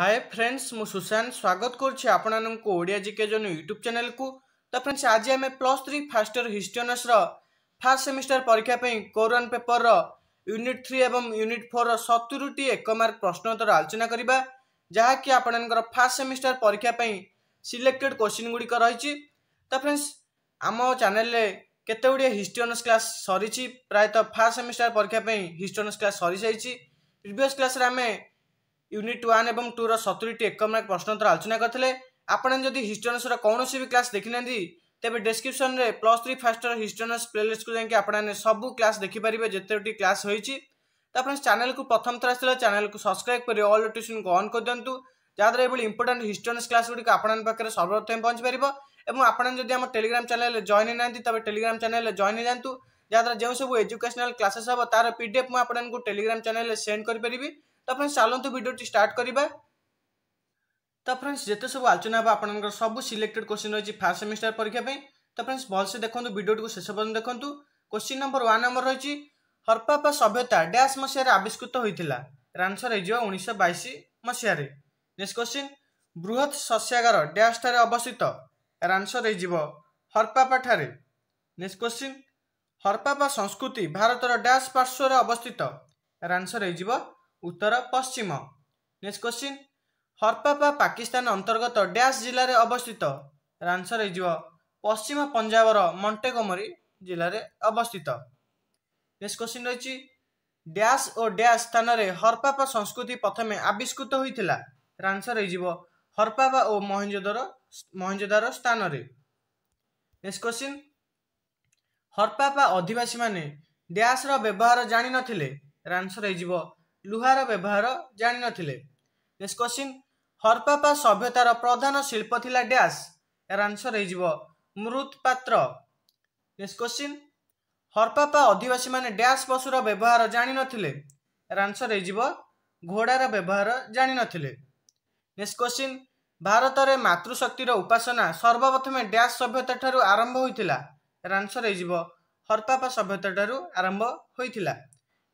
ହାଏ friends ମୁଁ ସୁଶାନ୍ତ ସ୍ୱାଗତ କରୁଛି ଆପଣମାନଙ୍କୁ ଓଡ଼ିଆ ଜିକେ ଜନ୍ ୟୁଟ୍ୟୁବ୍ ଚ୍ୟାନେଲ୍କୁ ତ ଫ୍ରେଣ୍ଡସ୍ ଆଜି ଆମେ plus three first year history ଅନର୍ସର ଫାର୍ଷ୍ଟ ସେମିଷ୍ଟାର ପରୀକ୍ଷା ପାଇଁ କୋରନ୍ ପେପରର ୟୁନିଟ୍ ଥ୍ରୀ ଏବଂ ୟୁନିଟ୍ ଫୋର୍ର ସତୁରିଟି ଏକ ମାର୍କ ପ୍ରଶ୍ନୋତ୍ତର ଆଲୋଚନା କରିବା ଯାହାକି ଆପଣଙ୍କର ଫାର୍ଷ୍ଟ ସେମିଷ୍ଟାର ପରୀକ୍ଷା ପାଇଁ ସିଲେକ୍ଟେଡ୍ କୋଶ୍ଚିନ୍ ଗୁଡ଼ିକ ରହିଛି ତ ଫ୍ରେଣ୍ଡସ୍ ଆମ ଚ୍ୟାନେଲ୍ରେ କେତେ ଗୁଡ଼ିଏ ହିଷ୍ଟ୍ରି ଅନର୍ସ କ୍ଲାସ୍ ସରିଛି ପ୍ରାୟତଃ ଫାର୍ଷ୍ଟ ସେମିଷ୍ଟାର ପରୀକ୍ଷା ପାଇଁ ହିଷ୍ଟ୍ରି ଅନର୍ସ କ୍ଲାସ୍ ସରିଯାଇଛି ପ୍ରିଭିୟସ୍ କ୍ଲାସ୍ରେ ଆମେ ୟୁନିଟ୍ ୱାନ୍ ଏବଂ ଟୁର ସତୁରିଟି ଏକ ମାର୍କ ପ୍ରଶ୍ନୋତ୍ତର ଆଲୋଚନା କରିଥିଲେ ଆପଣମାନେ ଯଦି ହିଷ୍ଟ୍ରି ଅନର୍ସର କୌଣସି ବି କ୍ଲାସ୍ ଦେଖିନାହାନ୍ତି ତେବେ ଡେସ୍କ୍ରିପ୍ସନ୍ରେ ପ୍ଲସ୍ ଥ୍ରୀ ଫାଷ୍ଟର ହିଷ୍ଟ୍ରି ଅନର୍ସ ପ୍ଲେଲିଷ୍ଟକୁ ଯାଇକି ଆପଣମାନେ ସବୁ କ୍ଲାସ୍ ଦେଖିପାରିବେ ଯେତେଟି କ୍ଲାସ୍ ହୋଇଛି ତ ଆପଣ ଚ୍ୟାନେଲ୍କୁ ପ୍ରଥମ ଥର ଆସିଥିଲେ ଚ୍ୟାନେଲ୍କୁ ସବସ୍କ୍ରାଇବ୍ କରି ଅଲ୍ ନୋଟିଫିକେସନ୍କୁ ଅନ୍ କରିଦିଅନ୍ତୁ ଯାହାଦ୍ୱାରା ଏଭଳି ଇମ୍ପୋର୍ଟାଣ୍ଟ ହିଷ୍ଟ୍ରି ଅନର୍ସ କ୍ଲାସ୍ ଗୁଡ଼ିକ ଆପଣଙ୍କ ପାଖରେ ସର୍ବପ୍ରଥମେ ପହଞ୍ଚିପାରିବ ଏବଂ ଆପଣମାନେ ଯଦି ଆମ ଟେଲିଗ୍ରାମ ଚ୍ୟାନେଲ୍ରେ ଜଏନ୍ ହେଇନାହାନ୍ତି ତେବେ ଟେଲିଗ୍ରାମ ଚ୍ୟାନେଲ୍ରେ ଜଏନ୍ ହେଇଯାଆନ୍ତୁ ଯାହାଦ୍ୱାରା ଯେଉଁ ସବୁ ଏଜୁକେସନାଲ୍ କ୍ଲାସେସ୍ ହେବ ତା'ର ପି ଡି ଏଫ୍ ମୁଁ ଆପଣଙ୍କୁ ଟେଲିଗ୍ରାମ ଚ୍ୟାନେଲ୍ରେ ସେଣ୍ଡ କରିପାରିବି ତ ଫ୍ରେଣ୍ଡସ୍ ଚାଲନ୍ତୁ ଭିଡ଼ିଓଟି ଷ୍ଟାର୍ଟ କରିବା ତ ଫ୍ରେଣ୍ଡସ୍ ଯେତେ ସବୁ ଆଲୋଚନା ହେବ ଆପଣଙ୍କର ସବୁ ସିଲେକ୍ଟେଡ଼ କୋଶ୍ଚିନ୍ ରହିଛି ଫାର୍ଷ୍ଟ ସେମିଷ୍ଟାର ପରୀକ୍ଷା ପାଇଁ ତ ଫ୍ରେଣ୍ଡସ୍ ଭଲସେ ଦେଖନ୍ତୁ ଭିଡ଼ିଓଟିକୁ ଶେଷ ପର୍ଯ୍ୟନ୍ତ ଦେଖନ୍ତୁ କୋଶ୍ଚିନ୍ ନମ୍ବର ୱାନ୍ ନମ୍ବର ରହିଛି ହରପ୍ପା ସଭ୍ୟତା ଡ୍ୟାସ୍ ମସିହାରେ ଆବିଷ୍କୃତ ହୋଇଥିଲା ରାନ୍ସର ହେଇଯିବ ଉଣେଇଶହ ବାଇଶ ମସିହାରେ ନେକ୍ସଟ କୋଶ୍ଚିନ୍ ବୃହତ୍ ଶସ୍ୟାଗାର ଡ୍ୟାସ୍ଠାରେ ଅବସ୍ଥିତ ରାନ୍ସର ହେଇଯିବ ହରପ୍ପାଠାରେ ନେକ୍ସଟ କୋଶ୍ଚିନ୍ ହରପ୍ପା ସଂସ୍କୃତି ଭାରତର ଡ୍ୟାସ୍ ପାର୍ଶ୍ୱରେ ଅବସ୍ଥିତ ରାନ୍ସର ହେଇଯିବ ଉତ୍ତର ପଶ୍ଚିମ ନେକ୍ସଟ କ୍ୱେଶ୍ଚିନ୍ ହରପ୍ପା ପାକିସ୍ତାନ ଅନ୍ତର୍ଗତ ଡ୍ୟାସ୍ ଜିଲ୍ଲାରେ ଅବସ୍ଥିତ ଆନ୍ସର୍ ହେଇଯିବ ପଶ୍ଚିମ ପଞ୍ଜାବର ମଣ୍ଟେକୋମରି ଜିଲ୍ଲାରେ ଅବସ୍ଥିତ ନେକ୍ସଟ କ୍ୱେଶ୍ଚିନ୍ ରହିଛି ଡ୍ୟାସ୍ ଓ ଡ୍ୟାସ୍ ସ୍ଥାନରେ ହରପ୍ପା ସଂସ୍କୃତି ପ୍ରଥମେ ଆବିଷ୍କୃତ ହୋଇଥିଲା ଆନ୍ସର୍ ହେଇଯିବ ହରପ୍ପା ଓ ମହେଞ୍ଜୋଦର ମହେଞ୍ଜୋଦାର ସ୍ଥାନରେ ନେକ୍ସଟ କ୍ୱେଶ୍ଚିନ୍ ହରପ୍ପା ଅଧିବାସୀମାନେ ଡ୍ୟାସ୍ର ବ୍ୟବହାର ଜାଣିନଥିଲେ ଆନ୍ସର୍ ହେଇଯିବ ଲୁହାର ବ୍ୟବହାର ଜାଣିନଥିଲେ ନେକ୍ସଟ କ୍ୱେଶ୍ଚିନ୍ ହରପ୍ପା ସଭ୍ୟତାର ପ୍ରଧାନ ଶିଳ୍ପ ଥିଲା ଡ୍ୟାସ୍ ଏହାର ଆନ୍ସର ହେଇଯିବ ମୃତପାତ୍ର ନେକ୍ସଟ କ୍ୱେଶ୍ଚିନ୍ ହରପ୍ପା ଅଧିବାସୀମାନେ ଡ୍ୟାସ୍ ପଶୁର ବ୍ୟବହାର ଜାଣିନଥିଲେ ଏହାର ଆନ୍ସର ହେଇଯିବ ଘୋଡ଼ାର ବ୍ୟବହାର ଜାଣିନଥିଲେ ନେକ୍ସଟ କ୍ୱେଶ୍ଚିନ୍ ଭାରତରେ ମାତୃଶକ୍ତିର ଉପାସନା ସର୍ବପ୍ରଥମେ ଡ୍ୟାସ୍ ସଭ୍ୟତାଠାରୁ ଆରମ୍ଭ ହୋଇଥିଲା ଏହାର ଆନ୍ସର ହେଇଯିବ ହରପ୍ପା ସଭ୍ୟତାଠାରୁ ଆରମ୍ଭ ହୋଇଥିଲା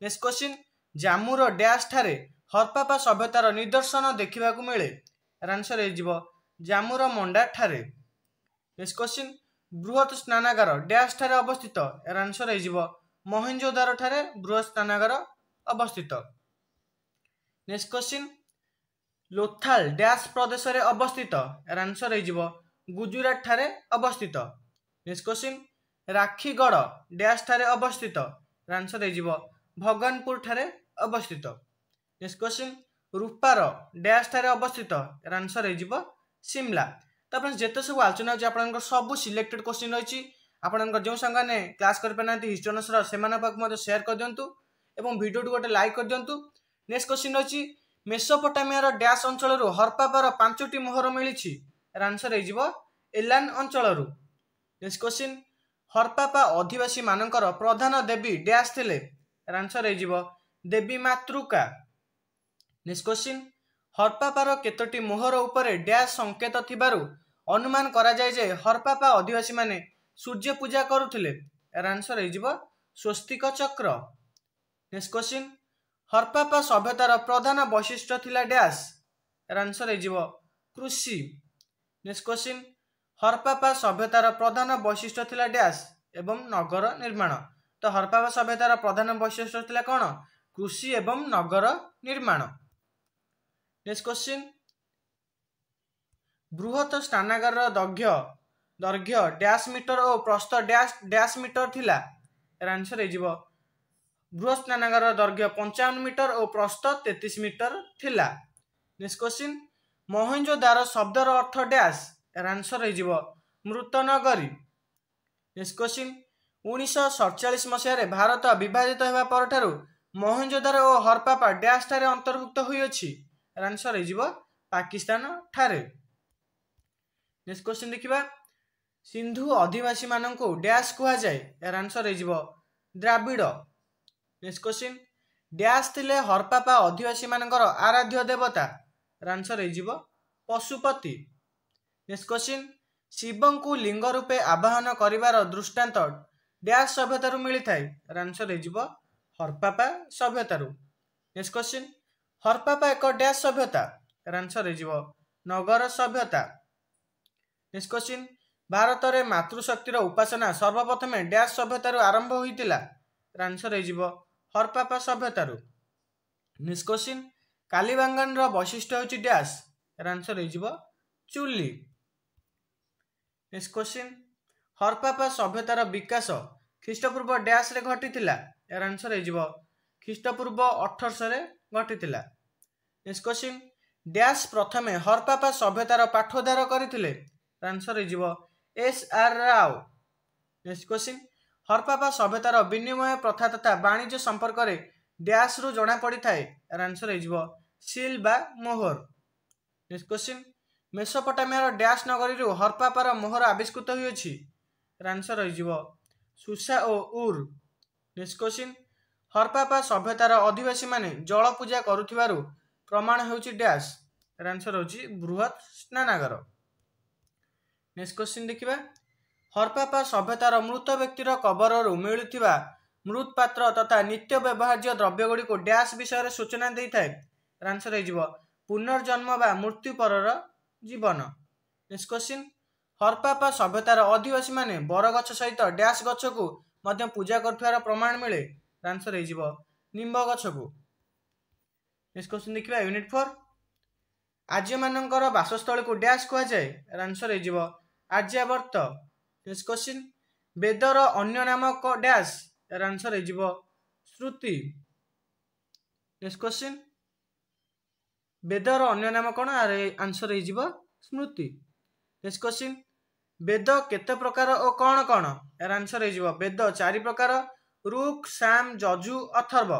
ନେକ୍ସଟ କ୍ୱେଶ୍ଚିନ୍ ଜାମ୍ମୁର ଡ୍ୟାସ୍ ଠାରେ ହରପ୍ପାପା ସଭ୍ୟତାର ନିଦର୍ଶନ ଦେଖିବାକୁ ମିଳେ ଆନ୍ସର୍ ହେଇଯିବ ଜାମ୍ମୁର ମଣ୍ଡା ଠାରେ ନେକ୍ସଟ କ୍ୱେଶ୍ଚିନ୍ ବୃହତ ସ୍ନାନାଗାର ଡ୍ୟାସ୍ ଠାରେ ଅବସ୍ଥିତ ଏହାର ଆନ୍ସର୍ ହେଇଯିବ ମହେଞ୍ଜୋଦାର ଠାରେ ବୃହତ ସ୍ନାନାଗାର ଅବସ୍ଥିତ ନେକ୍ସଟ କ୍ୱେଶ୍ଚିନ୍ ଲୋଥାଲ ଡ୍ୟାସ୍ ପ୍ରଦେଶରେ ଅବସ୍ଥିତ ଏହାର ଆନ୍ସର୍ ହେଇଯିବ ଗୁଜୁରାଟ ଠାରେ ଅବସ୍ଥିତ ନେକ୍ସଟ କ୍ୱେଶ୍ଚିନ୍ ରାକ୍ଷୀଗଡ଼ ଡ୍ୟାସ୍ ଠାରେ ଅବସ୍ଥିତ ଆନ୍ସର୍ ହେଇଯିବ ଭଗନପୁର ଠାରେ ଅବସ୍ଥିତ ନେକ୍ସଟ କ୍ୱେଶ୍ଚିନ୍ ରୂପାର ଡ୍ୟାସ୍ଠାରେ ଅବସ୍ଥିତ ଏହାର ଆନ୍ସର୍ ହେଇଯିବ ସିମ୍ଲା ତାପରେ ଯେତେ ସବୁ ଆଲୋଚନା ହେଉଛି ଆପଣଙ୍କର ସବୁ ସିଲେକ୍ଟେଡ୍ କ୍ୱେଶ୍ଚିନ୍ ରହିଛି ଆପଣଙ୍କ ଯେଉଁ ସାଙ୍ଗମାନେ କ୍ଲାସ୍ କରିପାରୁନାହାନ୍ତି ହିଷ୍ଟ୍ରି ଅନୁସାରେ ସେମାନଙ୍କ ପାଖକୁ ମଧ୍ୟ ସେୟାର୍ କରିଦିଅନ୍ତୁ ଏବଂ ଭିଡ଼ିଓଟି ଗୋଟେ ଲାଇକ୍ କରିଦିଅନ୍ତୁ ନେକ୍ସଟ କ୍ୱେଶ୍ଚିନ୍ ରହିଛି ମେସୋପଟାମିଆର ଡ୍ୟାସ୍ ଅଞ୍ଚଳରୁ ହର୍ପାପାର ପାଞ୍ଚଟି ମୋହର ମିଳିଛି ଏହାର ଆନ୍ସର୍ ହେଇଯିବ ଏଲାନ୍ ଅଞ୍ଚଳରୁ ନେକ୍ସଟ କ୍ୱେଶ୍ଚିନ୍ ହର୍ପାପା ଅଧିବାସୀମାନଙ୍କର ପ୍ରଧାନ ଦେବୀ ଡ୍ୟାସ୍ ଥିଲେ ଏହାର ଆନ୍ସର୍ ହେଇଯିବ ଦେବୀ ମାତୃକା ନିଷ୍କୋସିନ୍ ହର୍ପାପାର କେତୋଟି ମୋହର ଉପରେ ଡ୍ୟାସ୍ ସଙ୍କେତ ଥିବାରୁ ଅନୁମାନ କରାଯାଏ ଯେ ହର୍ପାପା ଅଧିବାସୀମାନେ ସୂର୍ଯ୍ୟ ପୂଜା କରୁଥିଲେ ଏହାର ଆନ୍ସର୍ ହେଇଯିବ ସ୍ୱସ୍ତିକ ଚକ୍ର ନିଷ୍କୋସିନ୍ ହର୍ପାପା ସଭ୍ୟତାର ପ୍ରଧାନ ବୈଶିଷ୍ଟ୍ୟ ଥିଲା ଡ୍ୟାସ୍ ଏହାର ଆନ୍ସର୍ ହେଇଯିବ କୃଷି ନିଷ୍କୋସିନ୍ ହର୍ପାପା ସଭ୍ୟତାର ପ୍ରଧାନ ବୈଶିଷ୍ଟ୍ୟ ଥିଲା ଡ୍ୟାସ୍ ଏବଂ ନଗର ନିର୍ମାଣ ତ ହର୍ପାପା ସଭ୍ୟତାର ପ୍ରଧାନ ବୈଶିଷ୍ଟ୍ୟ ଥିଲା କ'ଣ କୃଷି ଏବଂ ନଗର ନିର୍ମାଣ ନେକ୍ସଟ କ୍ୱେଶ୍ଚିନ୍ ବୃହତ ସ୍ନାନାଗାରର ଦୈର୍ଘ୍ୟ ଦୈର୍ଘ୍ୟ ଡ୍ୟାସ୍ ମିଟର ଓ ପ୍ରସ୍ତ ଡ୍ୟାସ୍ ଡ୍ୟାସ୍ ମିଟର ଥିଲା ଏହାର ଆନ୍ସର୍ ହେଇଯିବ ବୃହତ ସ୍ନାନାଗାରର ଦୈର୍ଘ୍ୟ ପଞ୍ଚାବନ ମିଟର ଓ ପ୍ରସ୍ତ ତେତିଶ ମିଟର ଥିଲା ନେକ୍ସଟ କ୍ୱେଶ୍ଚିନ୍ ମହେଞ୍ଜୋ ଦାର ଶବ୍ଦର ଅର୍ଥ ଡ୍ୟାସ୍ ଏହାର ଆନ୍ସର୍ ହେଇଯିବ ମୃତ ନଗରୀ ନେକ୍ସଟ କ୍ୱେଶ୍ଚିନ୍ ଉଣେଇଶହ ସତଚାଳିଶ ମସିହାରେ ଭାରତ ବିଭାଜିତ ହେବା ପରଠାରୁ ମହଞ୍ଜୋଦାର ଓ ହରପାପା ଡ୍ୟାସ୍ ଠାରେ ଅନ୍ତର୍ଭୁକ୍ତ ହୋଇଅଛି ଆନ୍ସର୍ ହେଇଯିବ ପାକିସ୍ତାନ ଠାରେ ନେକ୍ସଟ କ୍ୱେଶ୍ଚିନ୍ ଦେଖିବା ସିନ୍ଧୁ ଅଧିବାସୀମାନଙ୍କୁ ଡ୍ୟାସ୍ କୁହାଯାଏ ଏହାର ଆନ୍ସର୍ ହେଇଯିବ ଦ୍ରାବିଡ଼ ନେକ୍ସଟ କ୍ୱେଶ୍ଚିନ୍ ଡ୍ୟାସ୍ ଥିଲେ ହରପାପା ଅଧିବାସୀମାନଙ୍କର ଆରାଧ୍ୟ ଦେବତା ଆନ୍ସର୍ ହେଇଯିବ ପଶୁପତି ନେକ୍ସଟ କ୍ୱେଶ୍ଚିନ୍ ଶିବଙ୍କୁ ଲିଙ୍ଗ ରୂପେ ଆବାହନ କରିବାର ଦୃଷ୍ଟାନ୍ତ ଡ୍ୟାସ୍ ସଭ୍ୟତାରୁ ମିଳିଥାଏ ଆନ୍ସର୍ ହେଇଯିବ ହର୍ପାପା ସଭ୍ୟତାରୁ ନେକ୍ସଟ କ୍ୱେଶ୍ଚିନ୍ ହର୍ପାପା ଏକ ଡ୍ୟାସ୍ ସଭ୍ୟତା ତାର ଆନ୍ସର ହେଇଯିବ ନଗର ସଭ୍ୟତା ନେକ୍ସଟ କ୍ୱେଶ୍ଚିନ୍ ଭାରତରେ ମାତୃଶକ୍ତିର ଉପାସନା ସର୍ବପ୍ରଥମେ ଡ୍ୟାସ୍ ସଭ୍ୟତାରୁ ଆରମ୍ଭ ହୋଇଥିଲା ତାର ଆନ୍ସର ହେଇଯିବ ହର୍ପାପା ସଭ୍ୟତାରୁ ନେକ୍ସଟ କ୍ୱେଶ୍ଚିନ୍ କାଲିବାଙ୍ଗନର ବୈଶିଷ୍ଟ୍ୟ ହେଉଛି ଡ୍ୟାସ୍ ତାର ଆନ୍ସର ହେଇଯିବ ଚୁଲି ନେକ୍ସଟ କ୍ୱେଶ୍ଚିନ୍ ହର୍ପାପା ସଭ୍ୟତାର ବିକାଶ ଖ୍ରୀଷ୍ଟପୂର୍ବ ଡ୍ୟାସ୍ରେ ଘଟିଥିଲା ଏହାର ଆନ୍ସର ହେଇଯିବ ଖ୍ରୀଷ୍ଟପୂର୍ବ ଅଠରଶହରେ ଘଟିଥିଲା ନେକ୍ସଟ କ୍ୱେଶ୍ଚିନ୍ ଡ୍ୟାସ୍ ପ୍ରଥମେ ହରପାପା ସଭ୍ୟତାର ପାଠୋଦ୍ଧାର କରିଥିଲେ ଆନ୍ସର ହେଇଯିବ S R Rao next question Harappa ସଭ୍ୟତାର ବିନିମୟ ପ୍ରଥା ତଥା ବାଣିଜ୍ୟ ସମ୍ପର୍କରେ ଡ୍ୟାସ୍ରୁ ଜଣାପଡ଼ିଥାଏ ଏହାର ଆନ୍ସର ହେଇଯିବ ସିଲ୍ ବା ମୋହର ନେକ୍ସଟ କ୍ୱେଶ୍ଚିନ୍ ମେସୋପଟାମିଆର ଡ୍ୟାସ୍ ନଗରୀରୁ ହରପାପାର ମୋହର ଆବିଷ୍କୃତ ହୋଇଅଛି ଆନ୍ସର ରହିଯିବ ସୁସା ଓ ଉର୍ ଡିସ୍କସିନ୍ ହର୍ପାପା ସଭ୍ୟତାର ଅଧିବାସୀ ମାନେ ଜଳ ପୂଜା କରୁଥିବାରୁ ପ୍ରମାଣ ହେଉଛି ଡ୍ୟାସ୍ ଆନ୍ସର ହେଉଛି ବୃହତ୍ ସ୍ନାନାଗର ନେକ୍ସଟ କ୍ୱେଶ୍ଚିନ୍ ଦେଖିବା ହର୍ପାପା ସଭ୍ୟତାର ମୃତ ବ୍ୟକ୍ତିର କବରରୁ ମିଳୁଥିବା ମୃତ ପାତ୍ର ତଥା ନିତ୍ୟ ବ୍ୟବହାର୍ଯ୍ୟ ଗୁଡ଼ିକୁ ଡ୍ୟାସ୍ ବିଷୟରେ ସୂଚନା ଦେଇଥାଏ ଆନ୍ସର ହେଇଯିବ ପୁନର୍ଜନ୍ମ ବା ମୃତ୍ୟୁ ପରର ଜୀବନ ନେକ୍ସଟ କ୍ୱେଶ୍ଚିନ୍ ହର୍ପାପା ସଭ୍ୟତାର ଅଧିବାସୀ ଅଧିବାସୀମାନେ ବରଗଛ ସହିତ ଡ୍ୟାସ୍ ଗଛକୁ ମଧ୍ୟ ପୂଜା କରୁଥିବାର ପ୍ରମାଣ ମିଳେ ଆନ୍ସର ହେଇଯିବ ନିମ୍ବ ଗଛକୁ ନେକ୍ସଟ କ୍ୱେଶ୍ଚିନ୍ ଦେଖିବା ୟୁନିଟ୍ ଫୋର୍ ଆର୍ଯ୍ୟମାନଙ୍କର ବାସସ୍ଥଳୀକୁ ଡ୍ୟାସ୍ କୁହାଯାଏ ଆନ୍ସର ହେଇଯିବ ଆର୍ଯ୍ୟାବର୍ତ୍ତ ନେକ୍ସଟ କ୍ୱେଶ୍ଚିନ୍ ବେଦର ଅନ୍ୟ ନାମ ଡ୍ୟାସ୍ ଆନ୍ସର ହେଇଯିବ ଶ୍ରୁତି ନେକ୍ସଟ କ୍ୱେଶ୍ଚିନ୍ ବେଦର ଅନ୍ୟ ନାମ କ'ଣ ଆନ୍ସର ହେଇଯିବ ସ୍ମୃତି ନେକ୍ସଟ କ୍ୱେଶ୍ଚିନ୍ ବେଦ କେତେ ପ୍ରକାର ଓ କ'ଣ କ'ଣ ଏହାର ଆନ୍ସର ହେଇଯିବ ବେଦ ଚାରି ପ୍ରକାର ରୁକ୍ ସାମ୍ ଜଜୁ ଅଥର୍ବ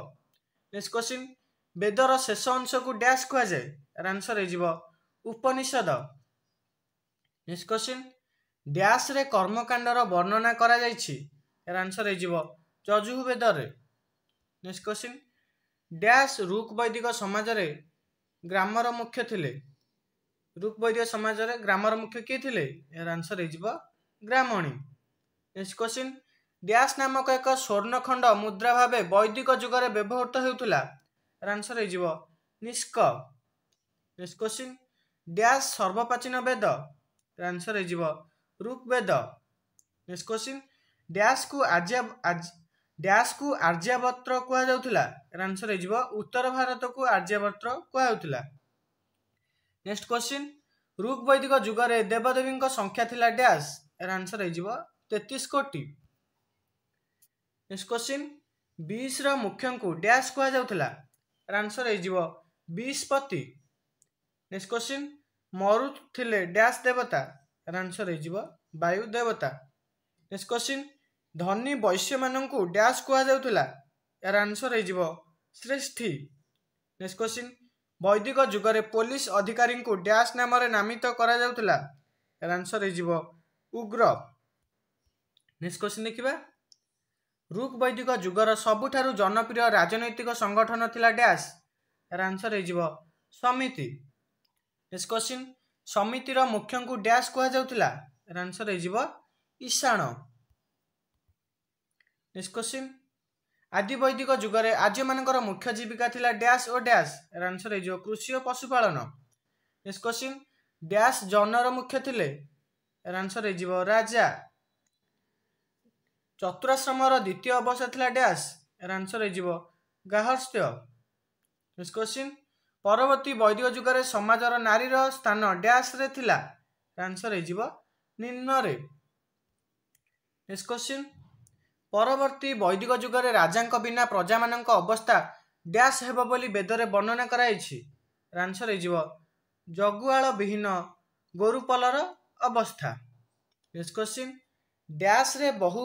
ନେକ୍ସଟ କ୍ୱେଶ୍ଚିନ୍ ବେଦର ଶେଷ ଅଂଶକୁ ଡ୍ୟାସ୍ କୁହାଯାଏ ଏହାର ଆନ୍ସର ହେଇଯିବ ଉପନିଷଦ ନେକ୍ସଟ କ୍ୱେଶ୍ଚିନ୍ ଡ୍ୟାସ୍ରେ କର୍ମକାଣ୍ଡର ବର୍ଣ୍ଣନା କରାଯାଇଛି ଏହାର ଆନ୍ସର ହେଇଯିବ ଜଜୁହୁ ବେଦରେ ନେକ୍ସଟ କ୍ୱେଶ୍ଚିନ୍ ଡ୍ୟାସ୍ ରୁକ୍ ବୈଦିକ ସମାଜରେ ଗ୍ରାମର ମୁଖ୍ୟ ଥିଲେ ଋକ୍ବୈରୀୟ ସମାଜରେ ଗ୍ରାମର ମୁଖ୍ୟ କିଏ ଥିଲେ ଏହାର ଆନ୍ସର୍ ହେଇଯିବ ଗ୍ରାମଣୀ ନେକ୍ସଟ କ୍ୱେଶ୍ଚିନ୍ ଡ୍ୟାସ୍ ନାମକ ଏକ ସ୍ୱର୍ଣ୍ଣଖଣ୍ଡ ମୁଦ୍ରା ଭାବେ ବୈଦିକ ଯୁଗରେ ବ୍ୟବହୃତ ହେଉଥିଲା ଏହାର ଆନ୍ସର୍ ହେଇଯିବ ନିଷ୍କ ନେକ୍ସଟ କ୍ୱେଶ୍ଚିନ୍ ଡ୍ୟାସ୍ ସର୍ବପ୍ରାଚୀନ ବେଦ ଏହାର ଆନ୍ସର୍ ହେଇଯିବ ଋକ୍ବେଦ ନେକ୍ସଟ କ୍ୱେଶ୍ଚିନ୍ ଡ୍ୟାସ୍କୁ ଆର୍ଯ୍ୟା ଡ୍ୟାସ୍କୁ ଆର୍ଯ୍ୟାବତ୍ର କୁହାଯାଉଥିଲା ଏହାର ଆନ୍ସର୍ ହେଇଯିବ ଉତ୍ତର ଭାରତକୁ ଆର୍ଯ୍ୟାବତ୍ର କୁହାଯାଉଥିଲା ନେକ୍ସଟ କ୍ୱେଶ୍ଚିନ୍ ରୁକ୍ ବୈଦିକ ଯୁଗରେ ଦେବଦେବୀଙ୍କ ସଂଖ୍ୟା ଥିଲା ଡ୍ୟାସ୍ ଏହାର ଆନ୍ସର ହେଇଯିବ ତେତିଶ କୋଟି ନେକ୍ସଟ କ୍ୱେଶ୍ଚିନ୍ ବିଶର ମୁଖ୍ୟଙ୍କୁ ଡ୍ୟାସ୍ କୁହାଯାଉଥିଲା ଏହାର ଆନ୍ସର ହେଇଯିବ ବିଶପତି ନେକ୍ସଟ କ୍ୱେଶ୍ଚିନ୍ ମରୁ ଥିଲେ ଡ୍ୟାସ୍ ଦେବତା ଏହାର ଆନ୍ସର ହେଇଯିବ ବାୟୁ ଦେବତା ନେକ୍ସଟ କ୍ୱେଶ୍ଚିନ୍ ଧନୀ ବୈଶ୍ୟମାନଙ୍କୁ ଡ୍ୟାସ୍ କୁହାଯାଉଥିଲା ଏହାର ଆନ୍ସର ହେଇଯିବ ଶ୍ରେଷ୍ଠୀ ନେକ୍ସଟ କ୍ୱେଶ୍ଚିନ୍ ବୈଦିକ ଯୁଗରେ ପୋଲିସ ଅଧିକାରୀଙ୍କୁ ଡ୍ୟାସ୍ ନାମରେ ନାମିତ କରାଯାଉଥିଲା ଏର ଆନ୍ସର ହେଇଯିବ ଉଗ୍ର ନେକ୍ସଟ କ୍ୱେଶ୍ଚିନ୍ ଦେଖିବା ରୁକ୍ ବୈଦିକ ଯୁଗର ସବୁଠାରୁ ଜନପ୍ରିୟ ରାଜନୈତିକ ସଂଗଠନ ଥିଲା ଡ୍ୟାସ୍ ଏର ଆନ୍ସର ହେଇଯିବ ସମିତି ନେକ୍ସଟ କ୍ୱେଶ୍ଚିନ୍ ସମିତିର ମୁଖ୍ୟଙ୍କୁ ଡ୍ୟାସ୍ କୁହାଯାଉଥିଲା ଏର ଆନ୍ସର ହେଇଯିବ ଈଶାଣ ନେକ୍ସଟ କ୍ୱେଶ୍ଚିନ୍ ଆଦି ବୈଦିକ ଯୁଗରେ ଆର୍ଯ୍ୟମାନଙ୍କର ମୁଖ୍ୟ ଜୀବିକା ଥିଲା ଡ୍ୟାସ୍ ଓ ଡ୍ୟାସ୍ ଏର ଆନ୍ସର ହେଇଯିବ କୃଷି ଓ ପଶୁପାଳନ ନେକ୍ସଟ କ୍ୱେଶ୍ଚିନ୍ ଡ୍ୟାସ୍ ଜନର ମୁଖ୍ୟ ଥିଲେ ଏର ଆନ୍ସର ହେଇଯିବ ରାଜା ଚତୁରାଶ୍ରମର ଦ୍ୱିତୀୟ ଅବସ୍ଥା ଥିଲା ଡ୍ୟାସ୍ ଏର ଆନ୍ସର ହେଇଯିବ ଗାହସ୍ଥ୍ୟ ନେକ୍ସଟ କ୍ୱେଶ୍ଚିନ୍ ପରବର୍ତ୍ତୀ ବୈଦିକ ଯୁଗରେ ସମାଜର ନାରୀର ସ୍ଥାନ ଡ୍ୟାସ୍ରେ ଥିଲା ଆନ୍ସର ହେଇଯିବ ନିମ୍ନରେ ନେକ୍ସଟ କ୍ୱେଶ୍ଚିନ୍ ପରବର୍ତ୍ତୀ ବୈଦିକ ଯୁଗରେ ରାଜାଙ୍କ ବିନା ପ୍ରଜାମାନଙ୍କ ଅବସ୍ଥା ଡ୍ୟାସ୍ ହେବ ବୋଲି ବେଦରେ ବର୍ଣ୍ଣନା କରାଯାଇଛି ରାନ୍ସର ହେଇଯିବ ଜଗୁଆଳ ବିହୀନ ଗୋରୁପଲର ଅବସ୍ଥା ନେକ୍ସଟ କ୍ୱେଶ୍ଚିନ୍ ଡ୍ୟାସ୍ରେ ବହୁ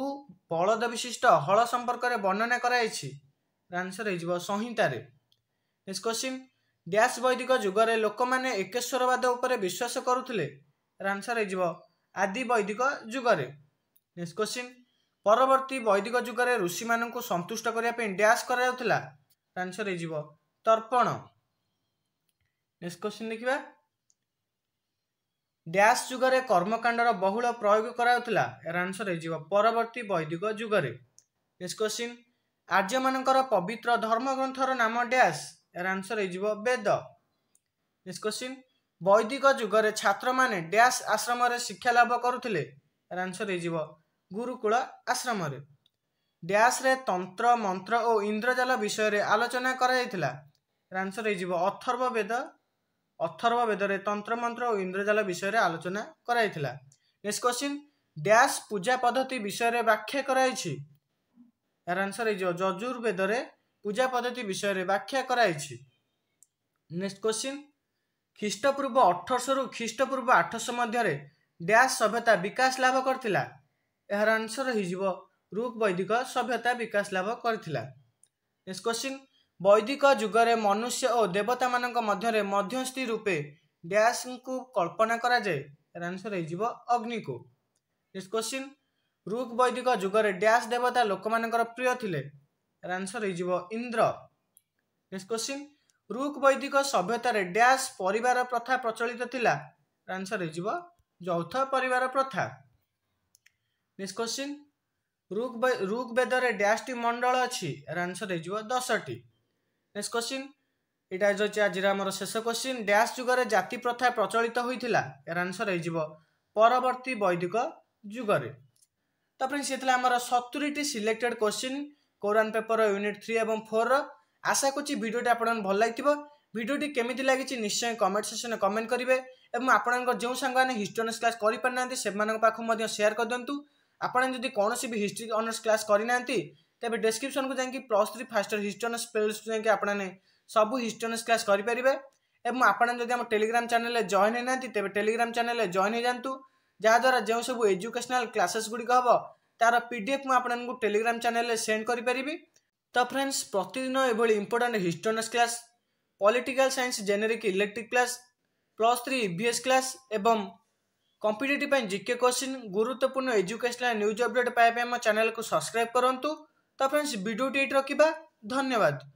ବଳଦ ବିଶିଷ୍ଟ ହଳ ସମ୍ପର୍କରେ ବର୍ଣ୍ଣନା କରାଯାଇଛି ରାନ୍ସର ହେଇଯିବ ସଂହିତାରେ ନେକ୍ସଟ କ୍ୱେଶ୍ଚିନ୍ ଡ୍ୟାସ୍ ବୈଦିକ ଯୁଗରେ ଲୋକମାନେ ଏକେଶ୍ୱରବାଦ ଉପରେ ବିଶ୍ୱାସ କରୁଥିଲେ ରାନ୍ସର ହେଇଯିବ ଆଦି ବୈଦିକ ଯୁଗରେ ନେକ୍ସଟ କ୍ୱେଶ୍ଚିନ୍ ପରବର୍ତ୍ତୀ ବୈଦିକ ଯୁଗରେ ଋଷିମାନଙ୍କୁ ସନ୍ତୁଷ୍ଟ କରିବା ପାଇଁ ଡ୍ୟାସ୍ କରାଯାଉଥିଲା ଆନ୍ସର୍ ହେଇଯିବ ତର୍ପଣ ନେକ୍ସଟ କ୍ୱେଶ୍ଚିନ୍ ଦେଖିବା ଡ୍ୟାସ୍ ଯୁଗରେ କର୍ମକାଣ୍ଡର ବହୁଳ ପ୍ରୟୋଗ କରାଯାଉଥିଲା ଏହାର ଆନ୍ସର୍ ହେଇଯିବ ପରବର୍ତ୍ତୀ ବୈଦିକ ଯୁଗରେ ନେକ୍ସଟ କ୍ୱେଶ୍ଚିନ୍ ଆର୍ଯ୍ୟମାନଙ୍କର ପବିତ୍ର ଧର୍ମଗ୍ରନ୍ଥର ନାମ ଡ୍ୟାସ୍ ଏହାର ଆନ୍ସର୍ ହେଇଯିବ ବେଦ ନେକ୍ସଟ କ୍ୱେଶ୍ଚିନ୍ ବୈଦିକ ଯୁଗରେ ଛାତ୍ରମାନେ ଡ୍ୟାସ୍ ଆଶ୍ରମରେ ଶିକ୍ଷା ଲାଭ କରୁଥିଲେ ଏହାର ଆନ୍ସର୍ ହେଇଯିବ ଗୁରୁକୁଳ ଆଶ୍ରମରେ ଡ୍ୟାସ୍ରେ ତନ୍ତ୍ର ମନ୍ତ୍ର ଓ ଇନ୍ଦ୍ରଜାଲ ବିଷୟରେ ଆଲୋଚନା କରାଯାଇଥିଲା ଆନ୍ସର୍ ହେଇଯିବ ଅଥର୍ବ ବେଦ ଅଥର୍ବ ବେଦରେ ତନ୍ତ୍ର ମନ୍ତ୍ର ଓ ଇନ୍ଦ୍ରଜାଲ ବିଷୟରେ ଆଲୋଚନା କରାଯାଇଥିଲା ନେକ୍ସଟ କ୍ୱେଶ୍ଚିନ୍ ଡ୍ୟାସ୍ ପୂଜା ପଦ୍ଧତି ବିଷୟରେ ବ୍ୟାଖ୍ୟା କରାଯାଇଛି ଏହାର ଆନ୍ସର୍ ହେଇଯିବ ଯଜୁର୍ବେଦରେ ପୂଜା ପଦ୍ଧତି ବିଷୟରେ ବ୍ୟାଖ୍ୟା କରାଯାଇଛି ନେକ୍ସଟ କ୍ୱେଶ୍ଚିନ୍ ଖ୍ରୀଷ୍ଟପୂର୍ବ ଅଠରଶହରୁ ଖ୍ରୀଷ୍ଟପୂର୍ବ ଆଠଶହ ମଧ୍ୟରେ ଡ୍ୟାସ୍ ସଭ୍ୟତା ବିକାଶ ଲାଭ କରିଥିଲା ଏହାର ଆନ୍ସର ହୋଇଯିବ ରୁକ୍ ବୈଦିକ ସଭ୍ୟତା ବିକାଶ ଲାଭ କରିଥିଲା ନେକ୍ସଟ କ୍ୱେଶ୍ଚିନ୍ ବୈଦିକ ଯୁଗରେ ମନୁଷ୍ୟ ଓ ଦେବତାମାନଙ୍କ ମଧ୍ୟରେ ମଧ୍ୟସ୍ଥି ରୂପେ ଡ୍ୟାସ୍ଙ୍କୁ କଳ୍ପନା କରାଯାଏ ଏହାର ଆନ୍ସର ହୋଇଯିବ ଅଗ୍ନିକୁ ନେକ୍ସଟ କ୍ୱେଶ୍ଚିନ୍ ରୁକ୍ ବୈଦିକ ଯୁଗରେ ଡ୍ୟାସ୍ ଦେବତା ଲୋକମାନଙ୍କର ପ୍ରିୟ ଥିଲେ ଏହାର ଆନ୍ସର ହୋଇଯିବ ଇନ୍ଦ୍ର ନେକ୍ସଟ କ୍ୱେଶ୍ଚିନ୍ ରୁକ୍ ବୈଦିକ ସଭ୍ୟତାରେ ଡ୍ୟାସ୍ ପରିବାର ପ୍ରଥା ପ୍ରଚଳିତ ଥିଲା ଆନ୍ସର ହୋଇଯିବ ଯୌଥ ପରିବାର ପ୍ରଥା নেক্সট কোশ্চিନ୍ ଋକ୍ ଋକ୍ ବେଦରେ ଡ୍ୟାସ୍ଟି ମଣ୍ଡଳ ଅଛି ଏହାର ଆନ୍ସର୍ ହେଇଯିବ ଦଶଟି ନେକ୍ସଟ କୋଶ୍ଚିନ୍ ଏଇଟା ହେଉଛି ଆଜିର ଆମର ଶେଷ କୋଶ୍ଚିନ୍ ଡ୍ୟାସ୍ ଯୁଗରେ ଜାତି ପ୍ରଥା ପ୍ରଚଳିତ ହୋଇଥିଲା ଏହାର ଆନ୍ସର୍ ହେଇଯିବ ପରବର୍ତ୍ତୀ ବୈଦିକ ଯୁଗରେ ତାପରେ ସେ ଥିଲା ଆମର ସତୁରିଟି ସିଲେକ୍ଟେଡ୍ କୋଶ୍ଚିନ୍ କୋରାନ୍ ପେପର ୟୁନିଟ୍ ଥ୍ରୀ ଏବଂ ଫୋର୍ର ଆଶା କରୁଛି ଭିଡ଼ିଓଟି ଆପଣଙ୍କୁ ଭଲ ଲାଗିଥିବ ଭିଡ଼ିଓଟି କେମିତି ଲାଗିଛି ନିଶ୍ଚୟ କମେଣ୍ଟ ସେକ୍ସନ୍ରେ କମେଣ୍ଟ କରିବେ ଏବଂ ଆପଣଙ୍କ ଯେଉଁ ସାଙ୍ଗମାନେ ହିଷ୍ଟୋରିକ୍ସ କ୍ଲାସ୍ କରିପାରୁନାହାନ୍ତି ସେମାନଙ୍କ ପାଖକୁ ମଧ୍ୟ ସେୟାର କରିଦିଅନ୍ତୁ ଆପଣ ଯଦି କୌଣସି ବି ହିଷ୍ଟ୍ରି ଅନର୍ସ କ୍ଲାସ୍ କରିନାହାନ୍ତି ତେବେ ଡେସ୍କ୍ରିପ୍ସନ୍କୁ ଯାଇକି plus three first history honours ପ୍ଲେଲିଷ୍ଟକୁ ଯାଇକି ଆପଣମାନେ ସବୁ ହିଷ୍ଟ୍ରି ଅନର୍ସ କ୍ଲାସ୍ କରିପାରିବେ ଏବଂ ଆପଣ ଯଦି ଆମ ଟେଲିଗ୍ରାମ୍ ଚ୍ୟାନେଲରେ ଜଏନ୍ ହେଇନାହାନ୍ତି ତେବେ ଟେଲିଗ୍ରାମ୍ ଚ୍ୟାନେଲରେ ଜଏନ୍ ହେଇଯାଆନ୍ତୁ ଯାହାଦ୍ୱାରା ଯେଉଁ ସବୁ ଏଜୁକେସନାଲ୍ କ୍ଲାସେସ୍ ଗୁଡ଼ିକ ହେବ ତା'ର ପି ଡି ଏଫ୍ ମୁଁ ଆପଣଙ୍କୁ ଟେଲିଗ୍ରାମ୍ ଚ୍ୟାନେଲରେ ସେଣ୍ଡ କରିପାରିବି ତ ଫ୍ରେଣ୍ଡସ୍ ପ୍ରତିଦିନ ଏଭଳି important history honours class political science generic elective class plus three EVS class ଏବଂ କମ୍ପିଟେଟିଭ୍ ପାଇଁ ଜିକେ କୋଶ୍ଚିନ୍ ଗୁରୁତ୍ୱପୂର୍ଣ୍ଣ ଏଜୁକେସନାଲ୍ ନ୍ୟୁଜ୍ ଅପଡ଼େଟ୍ ପାଇବା ପାଇଁ ଆମ ଚ୍ୟାନେଲ୍କୁ ସବସ୍କ୍ରାଇବ୍ କରନ୍ତୁ ତ ଫ୍ରେଣ୍ଡସ୍ ଭିଡ଼ିଓଟି ଏଇଠି ରଖିବା ଧନ୍ୟବାଦ